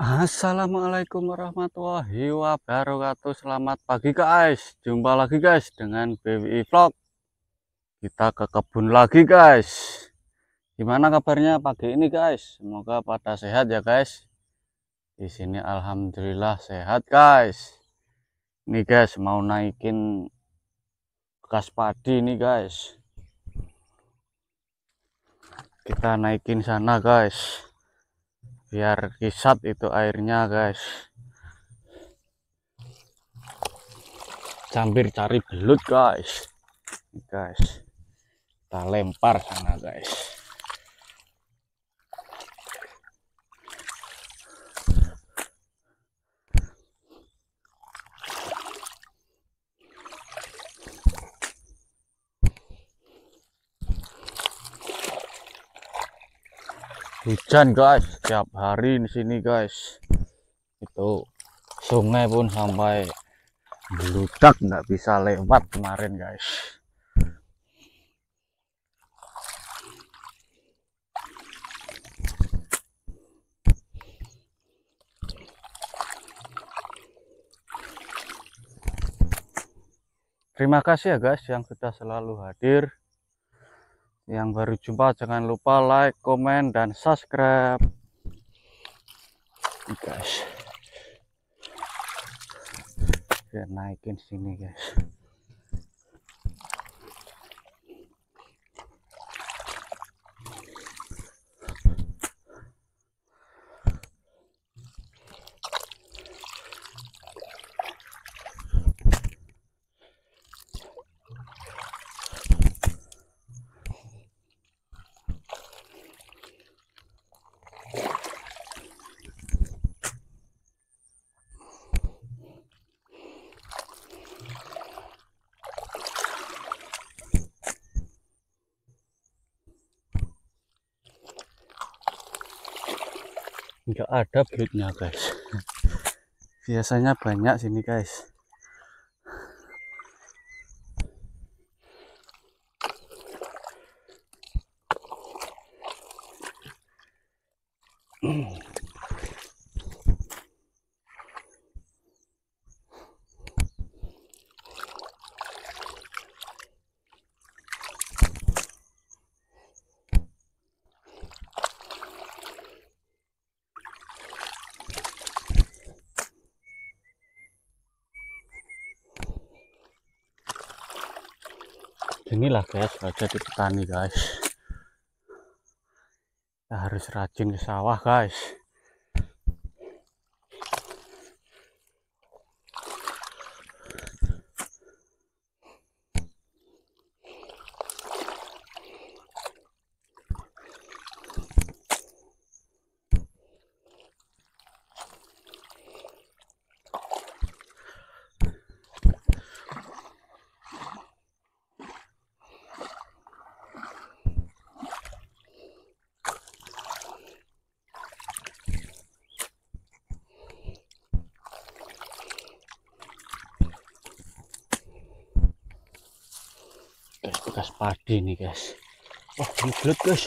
Assalamualaikum warahmatullahi wabarakatuh Selamat pagi guys Jumpa lagi guys dengan BWI Vlog Kita ke kebun lagi guys Gimana kabarnya pagi ini guys Semoga pada sehat ya guys Di sini Alhamdulillah sehat guys Nih guys mau naikin Bekas padi nih guys Kita naikin sana guys biar kisat itu airnya guys campir cari belut guys guys kita lempar sana guys hujan guys setiap hari di sini guys itu sungai pun sampai meludak nggak bisa lewat kemarin guys Terima kasih ya guys yang sudah selalu hadir yang baru jumpa jangan lupa like komen dan subscribe guys kita naikin sini guys nggak ada belutnya guys biasanya banyak sini guys mm inilah guys kerja di petani guys kita harus rajin ke sawah guys guys bekas padi nih guys wah gelut guys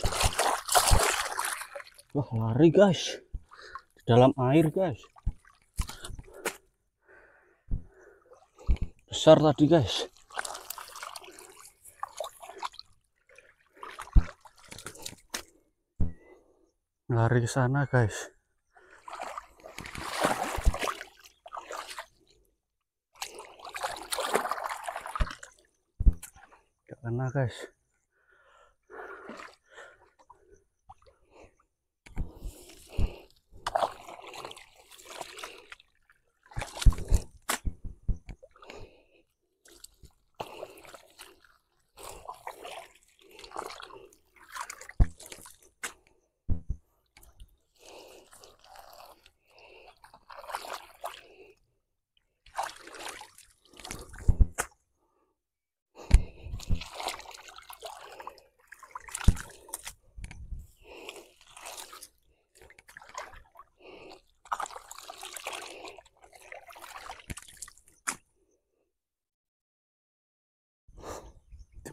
wah lari guys di dalam air guys besar tadi guys lari ke sana guys karena guys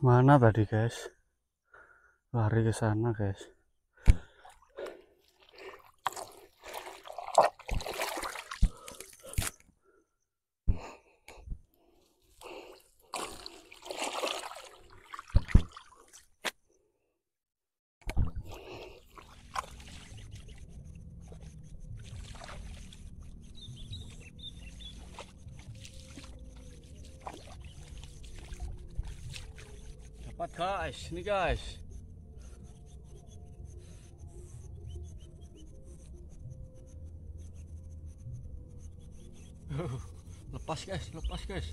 mana tadi guys lari ke sana guys Nakash, Nagash. lepas guys, lepas guys.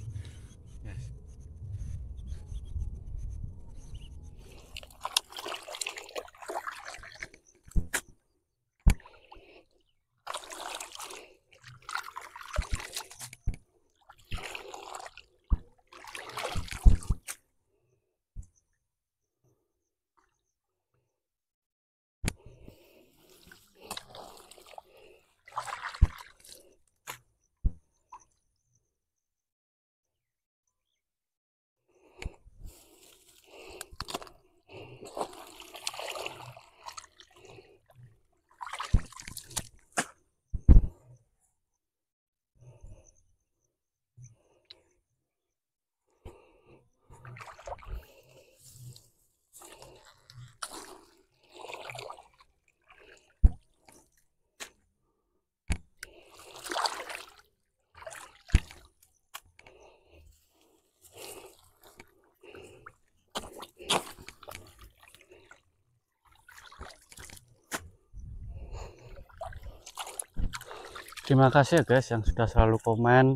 terima kasih ya guys yang sudah selalu komen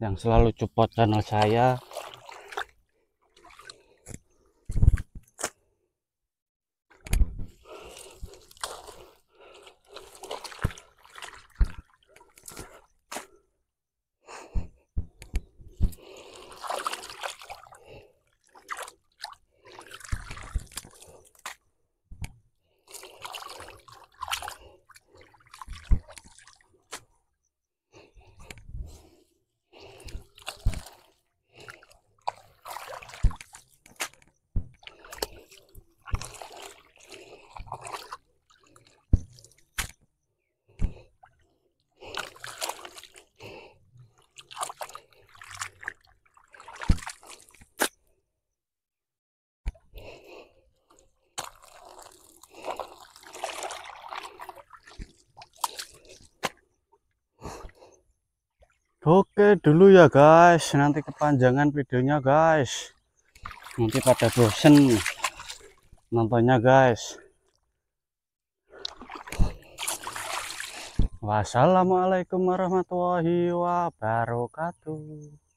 yang selalu support channel saya Oke dulu ya guys, nanti kepanjangan videonya guys. Nanti pada bosen nontonnya guys. Wassalamualaikum warahmatullahi wabarakatuh.